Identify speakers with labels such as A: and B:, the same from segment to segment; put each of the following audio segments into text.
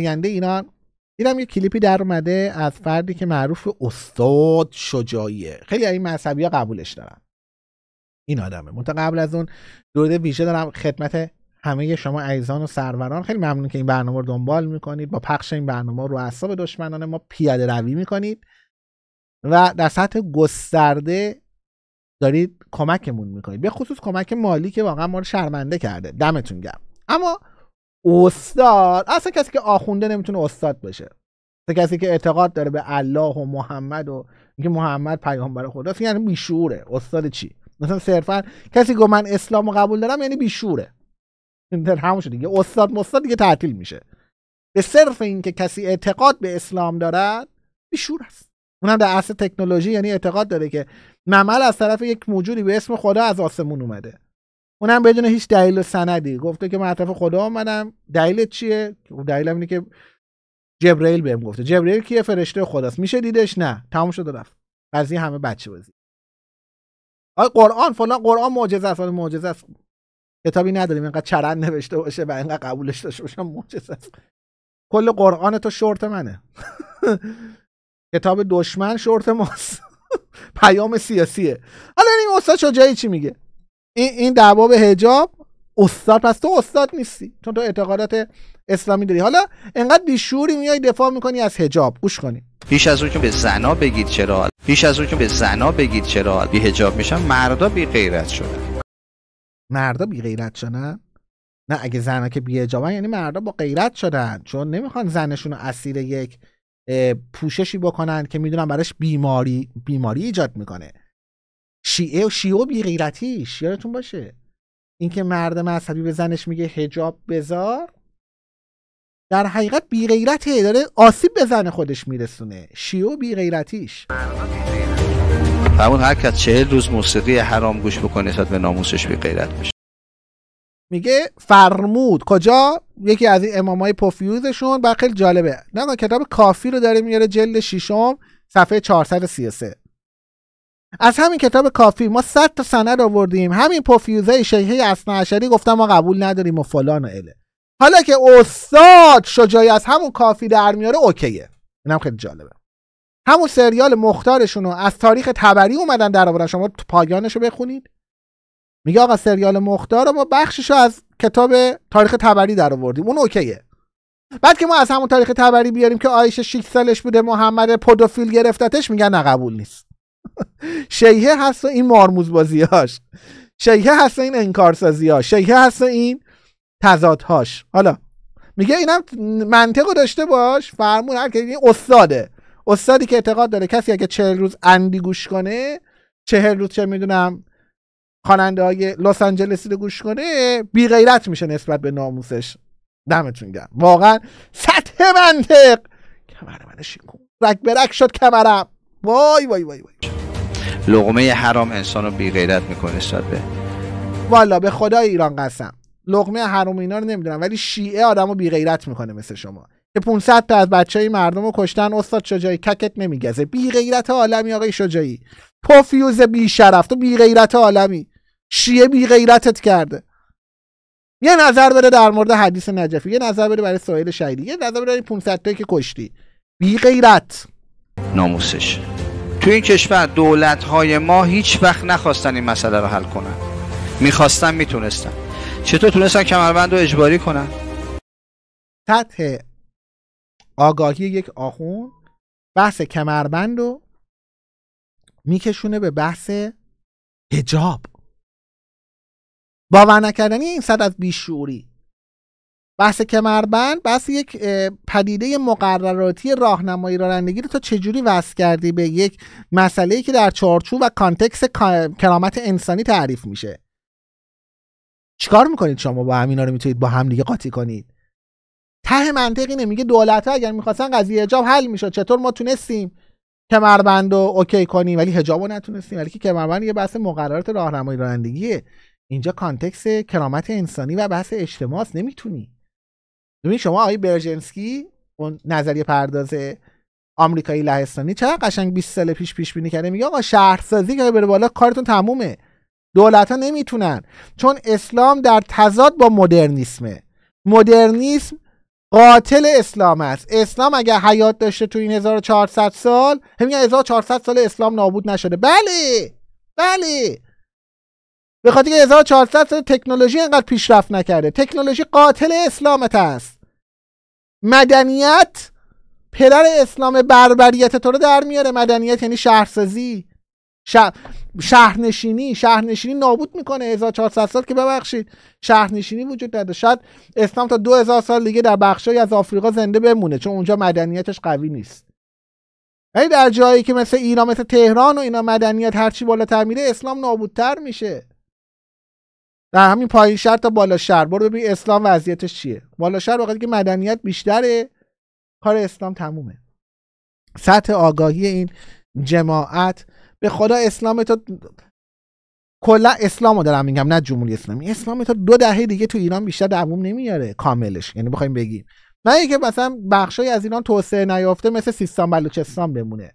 A: آینده ایران دیدم یه کلیپی در اومده از فردی که معروف استاد شجاییه خیلی این مذهبی ها قبولش دارن این آدمه منتها قبل از اون درود ویژه دارم خدمت همه شما عزیزان و سروران خیلی ممنون که این برنامه رو دنبال میکنید با پخش این برنامه رو اعصاب دشمنان ما پیاده روی میکنید و در سطح گسترده دارید کمکمون میکنید به خصوص کمک مالی که واقعا ما رو شرمنده کرده دمتون گرم اما استاد اصلا کسی که آخونده نمیتونه استاد باشه اصلا کسی که اعتقاد داره به الله و محمد و اینکه محمد پیامبر خداست یعنی بیشوره استاد چی مثلا صرفا کسی که من اسلام قبول دارم یعنی بیشوره در همون دیگه استاد مستاد دیگه تعطیل میشه به صرف اینکه کسی اعتقاد به اسلام دارد بیشور است اونم در اصل تکنولوژی یعنی اعتقاد داره که نمل از طرف یک موجودی به اسم خدا از آسمون اومده اونم بدون هیچ دلیل و سندی گفته که من طرف خدا آمدم دلیل چیه دلیل اینه که جبرئیل بهم گفته جبرئیل کیه فرشته خداست میشه دیدش نه تموم شد رفت قضیه همه بچه بازی آقا قرآن فلان قرآن معجزه است آره، معجزه است کتابی نداریم اینقدر چرند نوشته باشه و اینقدر قبولش داشته باشه معجزه است کل قرآن تو شورت منه کتاب دشمن شورت ماست پیام سیاسیه حالا این استاد جایی چی میگه این این دعوا به حجاب استاد پس تو استاد نیستی چون تو اعتقادات اسلامی داری حالا انقدر بیشوری میای دفاع میکنی از حجاب گوش کنی
B: پیش از اون که به زنا بگید چرا پیش از اون که به زنا بگید چرا بی حجاب میشن مردا بی غیرت شدن
A: مردا بی غیرت شدن نه اگه زنا که بی یعنی مردا با غیرت شدن چون نمیخوان زنشون رو اسیر یک پوششی بکنن که میدونن براش بیماری بیماری ایجاد میکنه شیعه و شیعه و بیغیرتیش یادتون باشه اینکه مرد مذهبی به زنش میگه هجاب بذار در حقیقت بیغیرته داره آسیب به زن خودش میرسونه شیعه و بیغیرتیش
B: همون هر کس چهل روز موسیقی حرام گوش بکنه به ناموسش بیغیرت میشه
A: میگه فرمود کجا یکی از این امامای پوفیوزشون بقیل خیلی جالبه نه کتاب کافی رو داره میاره جلد ششم صفحه 433 از همین کتاب کافی ما 100 تا سند آوردیم همین پوفیوزه شیخی اشری گفتم ما قبول نداریم و فلان و حالا که استاد شجاعی از همون کافی در میاره اوکیه اینم خیلی جالبه همون سریال مختارشون رو از تاریخ تبری اومدن در آوردن شما پایانش رو بخونید میگه آقا سریال مختار رو ما بخشش رو از کتاب تاریخ تبری در آوردیم اون اوکیه بعد که ما از همون تاریخ تبری بیاریم که آیشه 6 سالش بوده محمد پودوفیل گرفتتش میگن نه قبول نیست شیهه هست و این مارموز بازیهاش شیهه هست این انکارسازیهاش ها شیهه هست این تضادهاش حالا میگه اینم منطقو داشته باش فرمون هر که این استاده استادی که اعتقاد داره کسی اگه چهل روز اندی گوش کنه چهل روز چه میدونم خواننده های لس آنجلسی رو گوش کنه بی غیرت میشه نسبت به ناموسش دمتون گرم واقعا سطح منطق کمر من شکون رک برک شد کمرم وای وای وای وای
B: لغمه حرام انسان رو بیغیرت میکنه نسبت به
A: والا به خدا ایران قسم لغمه حرام اینا رو نمیدونم ولی شیعه رو بیغیرت میکنه مثل شما که 500 تا از بچه های مردم رو کشتن استاد شجایی ککت نمیگزه بی غیرت عالمی آقای شجایی پوفیوز بی شرف تو بی غیرت عالمی شیعه بی غیرتت کرده یه نظر بده در مورد حدیث نجفی یه نظر بده برای سایل شهیدی یه نظر بده این 500 تایی که کشتی بی غیرت
B: ناموسش تو این کشور دولت های ما هیچ وقت نخواستن این مسئله رو حل کنن میخواستن میتونستن
A: چطور تونستن کمربند رو اجباری کنن سطح آگاهی یک آخون بحث کمربند رو میکشونه به بحث هجاب باور نکردنی این صد از بیشوری بحث کمربند بحث یک پدیده مقرراتی راهنمایی رانندگی رو تا چجوری وصل کردی به یک مسئله که در چارچوب و کانتکس کرامت انسانی تعریف میشه چیکار میکنید شما با همینا رو میتونید با هم دیگه قاطی کنید ته منطقی نمیگه میگه دولت ها اگر میخواستن قضیه حجاب حل میشه چطور ما تونستیم کمربند رو اوکی کنیم ولی حجاب رو نتونستیم ولی که کمربند یه بحث مقررات راهنمایی رانندگیه اینجا کانتکس کرامت انسانی و بحث اجتماع نمیتونی ببین شما آقای برژنسکی اون نظریه پرداز آمریکایی لهستانی چرا قشنگ 20 سال پیش پیش بینی کرده میگه آقا شهرسازی که بره بالا کارتون تمومه دولت ها نمیتونن چون اسلام در تضاد با مدرنیسمه مدرنیسم قاتل اسلام است اسلام اگر حیات داشته تو این 1400 سال همین 1400 سال اسلام نابود نشده بله بله به خاطر 1400 سال تکنولوژی انقدر پیشرفت نکرده تکنولوژی قاتل اسلامت است مدنیت پدر اسلام بربریت تو رو در میاره مدنیت یعنی شهرسازی شهر... شهرنشینی شهرنشینی نابود میکنه 1400 سال که ببخشید شهرنشینی وجود نداره شاید اسلام تا 2000 سال دیگه در بخشی از آفریقا زنده بمونه چون اونجا مدنیتش قوی نیست ولی یعنی در جایی که مثل ایران مثل تهران و اینا مدنیت هرچی بالاتر میره اسلام نابودتر میشه همین پایین شهر تا بالا شهر برو ببین اسلام وضعیتش چیه بالا شهر وقتی که مدنیت بیشتره کار اسلام تمومه سطح آگاهی این جماعت به خدا اسلام تا کلا اسلامو دارم میگم نه جمهوری اسلامی اسلام تا دو دهه دیگه تو ایران بیشتر دووم نمیاره کاملش یعنی بخوایم بگیم نه اینکه مثلا بخشای از ایران توسعه نیافته مثل سیستان بلوچستان بمونه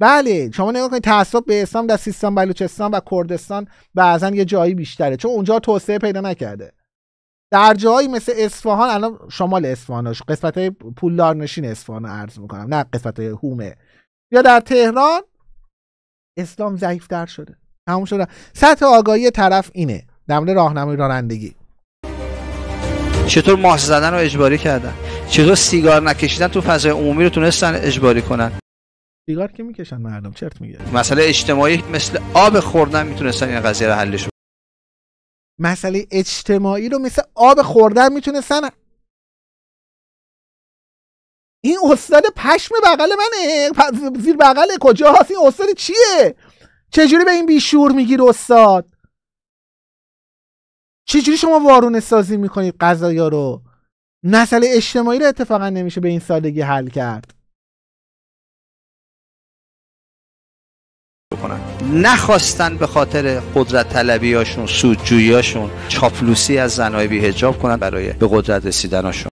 A: بله شما نگاه کنید تعصب به اسلام در سیستان بلوچستان و کردستان بعضا یه جایی بیشتره چون اونجا توسعه پیدا نکرده در جایی مثل اصفهان الان شمال اصفهانش قسمت پولدارنشین اصفهان عرض میکنم نه قسمت های هومه یا در تهران اسلام ضعیفتر شده تموم شده سطح آگاهی طرف اینه در مورد راهنمای رانندگی
B: چطور ماس زدن رو اجباری کردن چطور سیگار نکشیدن تو فضای عمومی رو تونستن اجباری کنن
A: سیگار که میکشن مردم چرت میگه
B: مسئله اجتماعی مثل آب خوردن میتونستن این قضیه رو حلش
A: مسئله اجتماعی رو مثل آب خوردن میتونستن این استاد پشم بغل منه زیر بغل کجاست این استاد چیه چجوری به این بیشور میگیر استاد چجوری شما وارونه سازی میکنید قضایا رو مسئله اجتماعی رو اتفاقا نمیشه به این سادگی حل کرد
B: کنن نخواستن به خاطر قدرت طلبیاشون هاشون چاپلوسی از زنای بیهجاب کنن برای به قدرت رسیدناشون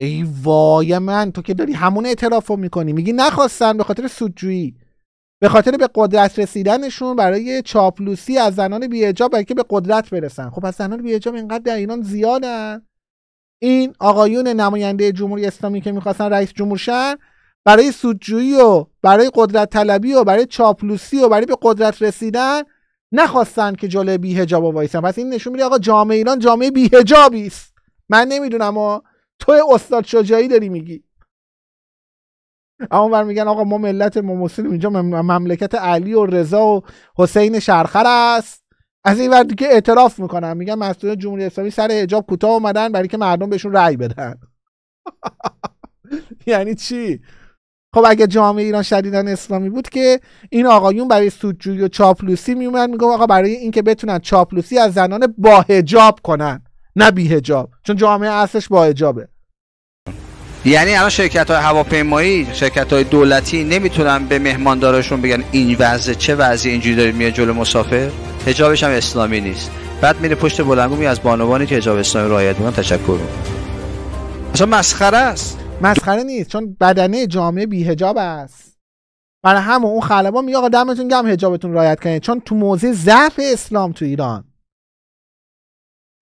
A: ای وای من تو که داری همون اعتراف رو میکنی میگی نخواستن به خاطر سودجویی به خاطر به قدرت رسیدنشون برای چاپلوسی از زنان بیهجاب برای که به قدرت برسن خب از زنان بیهجاب اینقدر در ایران زیادن این آقایون نماینده جمهوری اسلامی که میخواستن رئیس جمهور شن برای سودجویی و برای قدرت طلبی و برای چاپلوسی و برای به قدرت رسیدن نخواستن که جلوی بیهجاب وایسن پس این نشون میده آقا جامعه ایران جامعه بیهجابی است من نمیدونم و تو استاد شجاعی داری میگی اما بر میگن آقا ما ملت ما اینجا مملکت علی و رضا و حسین شرخر است از این ور که اعتراف میکنم میگن مسئول جمهوری اسلامی سر حجاب کوتاه اومدن برای که مردم بهشون رأی بدن یعنی چی خب اگه جامعه ایران شدیدن اسلامی بود که این آقایون برای سودجویی و چاپلوسی میومد میگفت آقا برای اینکه بتونن چاپلوسی از زنان با حجاب کنن نه بی حجاب چون جامعه اصلش با حجابه
B: یعنی الان شرکت های هواپیمایی شرکت های دولتی نمیتونن به مهماندارشون بگن این وضع چه وضعی اینجوری دارید میاد جلو مسافر حجابش هم اسلامی نیست بعد میره پشت بلنگو از بانوانی که حجاب اسلامی رعایت میکنن تشکر
A: اصلا مسخره است مسخره نیست چون بدنه جامعه بیهجاب است برای همون اون خلبا میگه آقا دمتون گم حجابتون رایت کنید چون تو موضع ضعف اسلام تو ایران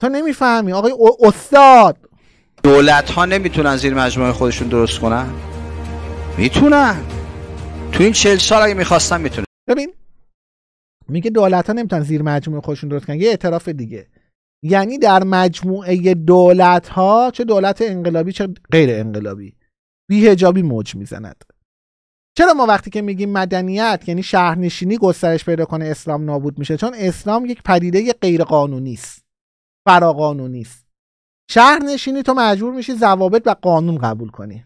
A: تو نمیفهمی آقای استاد
B: دولت ها نمیتونن زیر مجموعه خودشون درست کنن میتونن تو این چل سال اگه میخواستن
A: میتونن ببین میگه دولت ها نمیتونن زیر مجموعه خودشون درست کنن یه اعتراف دیگه یعنی در مجموعه دولت ها چه دولت انقلابی چه غیر انقلابی بیهجابی موج میزند چرا ما وقتی که میگیم مدنیت یعنی شهرنشینی گسترش پیدا کنه اسلام نابود میشه چون اسلام یک پدیده غیر قانونی است فراقانونی است شهرنشینی تو مجبور میشی ضوابط و قانون قبول کنی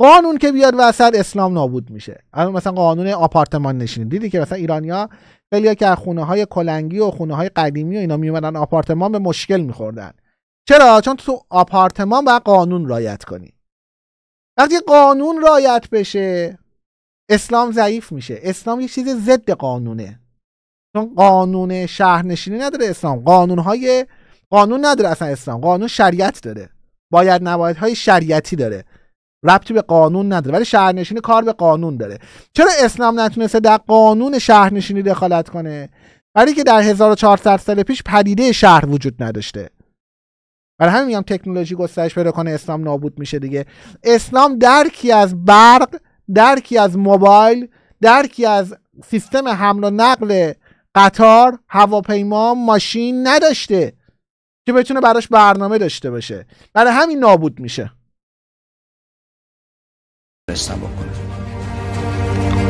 A: قانون که بیاد وسط اسلام نابود میشه الان مثلا قانون آپارتمان نشینی دیدی که مثلا ایرانیا خیلی که از خونه های کلنگی و خونه های قدیمی و اینا میومدن آپارتمان به مشکل میخوردن چرا چون تو آپارتمان باید قانون رایت کنی وقتی قانون رایت بشه اسلام ضعیف میشه اسلام یه چیز ضد قانونه چون قانون شهرنشینی نداره اسلام قانون های قانون نداره اصلا اسلام قانون شریعت داره باید نباید های شریعتی داره ربطی به قانون نداره ولی شهرنشینی کار به قانون داره چرا اسلام نتونسته در قانون شهرنشینی دخالت کنه برای که در 1400 سال پیش پدیده شهر وجود نداشته برای همین میگم تکنولوژی گسترش پیدا کنه اسلام نابود میشه دیگه اسلام درکی از برق درکی از موبایل درکی از سیستم حمل و نقل قطار هواپیما ماشین نداشته که بتونه براش برنامه داشته باشه برای همین نابود میشه
B: تونستن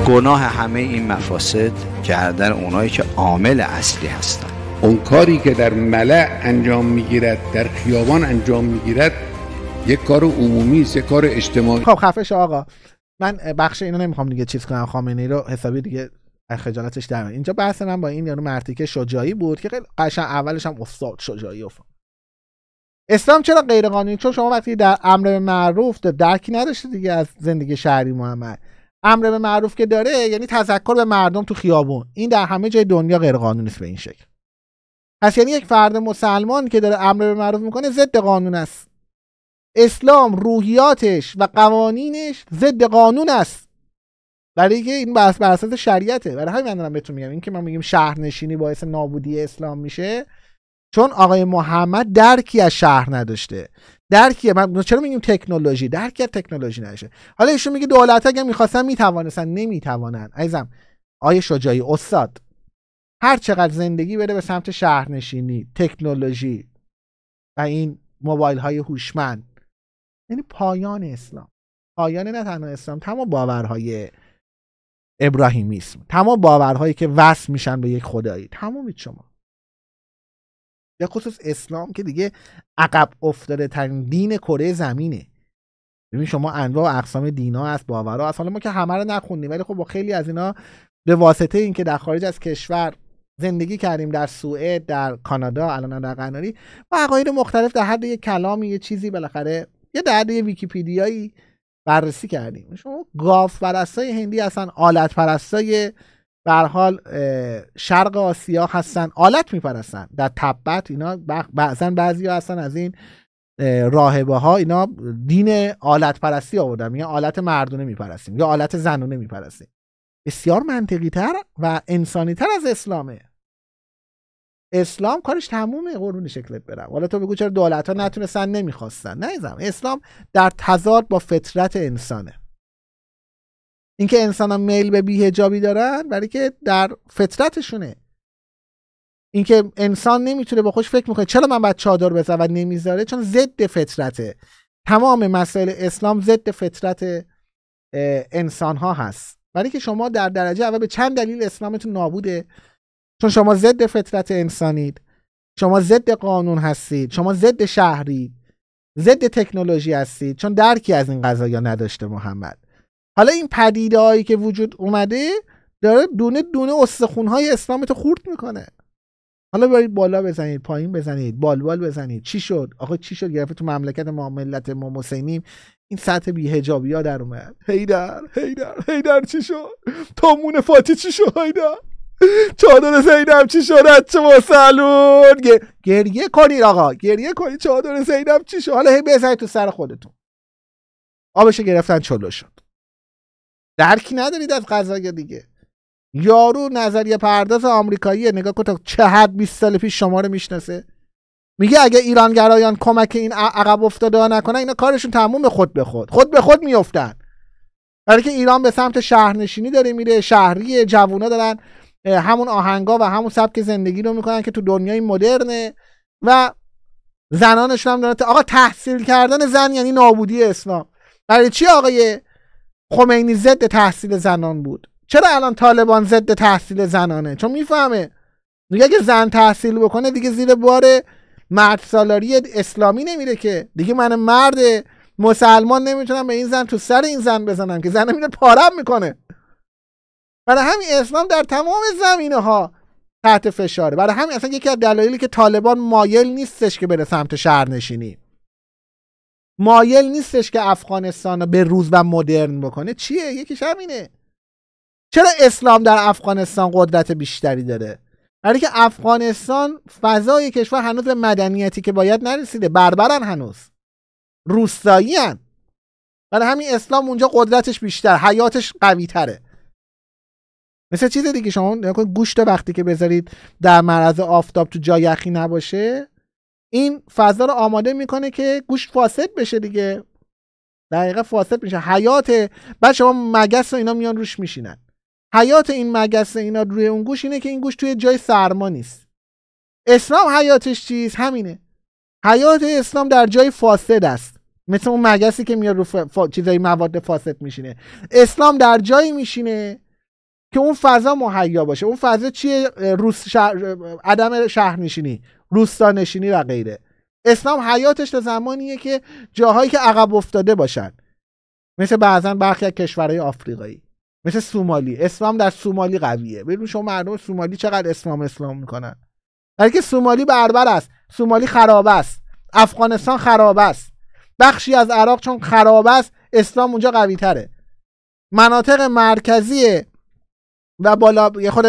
B: گناه همه این مفاسد گردن اونایی که عامل اصلی هستن اون کاری که در
A: ملع انجام میگیرد در خیابان انجام میگیرد یک کار عمومی است یک کار اجتماعی خب خفش آقا من بخش اینو نمیخوام دیگه چیز کنم ای رو حسابی دیگه خجالتش در اینجا بحث من با این یارو مرتیکه شجاعی بود که قشنگ اولش هم استاد شجایی و اسلام چرا غیر قانونی چون شما وقتی در امر به معروف در درکی نداشته دیگه از زندگی شهری محمد امر به معروف که داره یعنی تذکر به مردم تو خیابون این در همه جای دنیا غیر قانونی به این شکل پس یعنی یک فرد مسلمان که داره امر به معروف میکنه ضد قانون است اسلام روحیاتش و قوانینش ضد قانون است برای که این بر اساس شریعته برای همین من دارم بهتون میگم که ما میگیم شهرنشینی باعث نابودی اسلام میشه چون آقای محمد درکی از شهر نداشته درکی من چرا میگیم تکنولوژی درکی از تکنولوژی نشه؟ حالا ایشون میگه دولت اگر میخواستن میتوانستن نمیتوانن عزیزم آیه شجاعی استاد هر چقدر زندگی بره به سمت شهرنشینی تکنولوژی و این موبایل های هوشمند یعنی پایان اسلام پایان نه تنها اسلام تمام باورهای ابراهیمیسم تمام باورهایی که وصل میشن به یک خدایی تمامید شما به خصوص اسلام که دیگه عقب افتاده ترین دین کره زمینه ببین شما انواع و اقسام دینا هست باورها هست حالا ما که همه رو نخوندیم ولی خب با خیلی از اینا به واسطه اینکه در خارج از کشور زندگی کردیم در سوئد در کانادا الان در قناری و عقاید مختلف در حد یه کلامی یه چیزی بالاخره یه در حد یه ویکیپیدیایی بررسی کردیم شما گاف پرستای هندی اصلا آلت پرستای بر حال شرق آسیا هستن آلت میپرستن در تبت اینا بعضا بعضی ها هستن از این راهبه ها اینا دین آلت پرستی آوردن میگن آلت مردونه میپرستیم یا آلت زنونه میپرستیم بسیار منطقی تر و انسانی تر از اسلامه اسلام کارش تمومه قرون شکلت برم حالا تو بگو چرا دولت ها نتونستن نمیخواستن نه اسلام در تضاد با فطرت انسانه اینکه انسان ها میل به بیهجابی دارن برای که در فطرتشونه اینکه انسان نمیتونه با خوش فکر میکنه چرا من باید چادر بزنم و نمیذاره چون ضد فطرته تمام مسائل اسلام ضد فطرت انسان ها هست برای که شما در درجه اول به چند دلیل اسلامتون نابوده چون شما ضد فطرت انسانید شما ضد قانون هستید شما ضد شهرید ضد تکنولوژی هستید چون درکی از این قضایا نداشته محمد حالا این پدیده هایی که وجود اومده داره دونه دونه استخون های اسلام تو خورد میکنه حالا برید بالا بزنید پایین بزنید بالبال بزنید چی شد آخه چی شد گرفت تو مملکت ما ملت ما مسلمیم این سطح بیهجابی ها در اومد هیدر هیدر هیدر چی شد تامون فاتی چی شد هیدر چادر زینب چی شد چه مسلون گریه کنید آقا گریه کنید چادر زینب چی شد حالا هی بزنید تو سر خودتون آبش گرفتن چلو شد درکی ندارید از قضایی دیگه یارو نظریه پرداز آمریکاییه نگاه کن تا چه حد 20 سال پیش شما رو میشناسه میگه اگه ایرانگرایان کمک این عقب افتاده نکنن اینا کارشون تموم به خود به خود خود به خود میافتن برای که ایران به سمت شهرنشینی داره میره شهری جوونا دارن همون آهنگا و همون سبک زندگی رو میکنن که تو دنیای مدرنه و زنانشون هم دارن آقا تحصیل کردن زن یعنی نابودی اسلام برای چی آقای خمینی ضد تحصیل زنان بود چرا الان طالبان ضد تحصیل زنانه چون میفهمه دیگه اگه زن تحصیل بکنه دیگه زیر بار مرد سالاری اسلامی نمیره که دیگه من مرد مسلمان نمیتونم به این زن تو سر این زن بزنم که زن میره پارم میکنه برای همین اسلام در تمام زمینه ها تحت فشاره برای همین اصلا یکی از دلایلی که طالبان مایل نیستش که بره سمت شهرنشینی مایل نیستش که افغانستان رو به روز و مدرن بکنه چیه یکیش همینه چرا اسلام در افغانستان قدرت بیشتری داره برای که افغانستان فضای کشور هنوز به مدنیتی که باید نرسیده بربرن هنوز روستایی هن. برای همین اسلام اونجا قدرتش بیشتر حیاتش قوی تره مثل چیز دیگه شما گوشت وقتی که بذارید در معرض آفتاب تو جایخی نباشه این فضا رو آماده میکنه که گوشت فاسد بشه دیگه دقیقه فاسد میشه حیات بعد شما مگس و اینا میان روش میشینن حیات این مگس اینا روی اون گوش اینه که این گوش توی جای سرما نیست اسلام حیاتش چیز همینه حیات اسلام در جای فاسد است مثل اون مگسی که میاد رو ف... چیزای مواد فاسد میشینه اسلام در جایی میشینه که اون فضا مهیا باشه اون فضا چیه روس شهر... عدم شهرنشینی روستانشینی و غیره اسلام حیاتش تا زمانیه که جاهایی که عقب افتاده باشن مثل بعضا برخی از کشورهای آفریقایی مثل سومالی اسلام در سومالی قویه ببین شما مردم سومالی چقدر اسلام اسلام میکنن در که سومالی بربر است سومالی خراب است افغانستان خراب است بخشی از عراق چون خراب است اسلام اونجا قوی تره مناطق مرکزی و بالا یه خود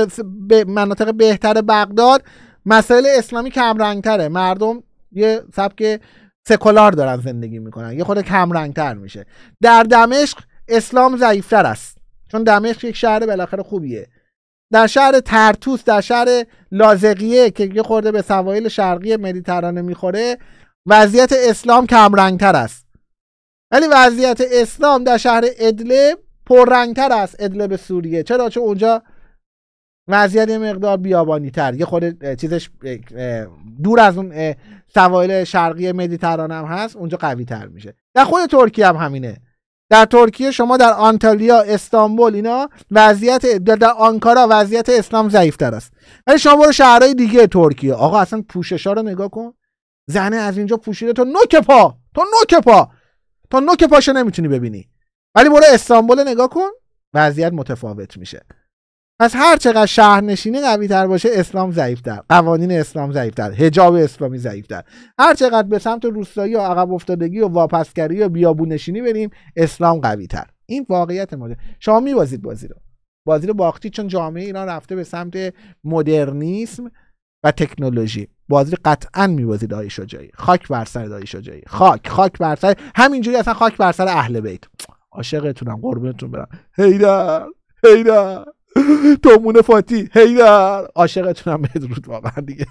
A: مناطق بهتر بغداد مسائل اسلامی کمرنگتره مردم یه سبک سکولار دارن زندگی میکنن یه خود کمرنگتر میشه در دمشق اسلام ضعیفتر است چون دمشق یک شهر بالاخره خوبیه در شهر ترتوس در شهر لازقیه که یه خورده به سوایل شرقی مدیترانه میخوره وضعیت اسلام کمرنگتر است ولی وضعیت اسلام در شهر ادلب پررنگتر از ادلب سوریه چرا چون اونجا وضعیت مقدار بیابانی تر یه خود چیزش دور از اون سوایل شرقی مدیترانه هم هست اونجا قوی تر میشه در خود ترکیه هم همینه در ترکیه شما در آنتالیا استانبول اینا وضعیت در آنکارا وضعیت اسلام ضعیف تر است ولی شما برو شهرهای دیگه ترکیه آقا اصلا پوشش ها رو نگاه کن زنه از اینجا پوشیده تا نوک پا تا نوک پا تا نوک پاشو نمیتونی ببینی ولی برو استانبول نگاه کن وضعیت متفاوت میشه پس هر چقدر شهرنشینی قوی تر باشه اسلام ضعیفتر قوانین اسلام ضعیفتر حجاب اسلامی ضعیفتر هر چقدر به سمت روستایی و عقب افتادگی و واپسگری و بیابونشینی بریم اسلام قوی تر این واقعیت ماجرا. شما میبازید بازی رو بازی رو باختی چون جامعه ایران رفته به سمت مدرنیسم و تکنولوژی بازی قطعا میبازی دایی جایی خاک بر سر دایی شجاعی خاک خاک بر سر همینجوری اصلا خاک بر سر اهل بیت عاشقتونم قربونتون برم هیدر هیدر تومون فاتی هیدر عاشقتونم بدرود واقعا دیگه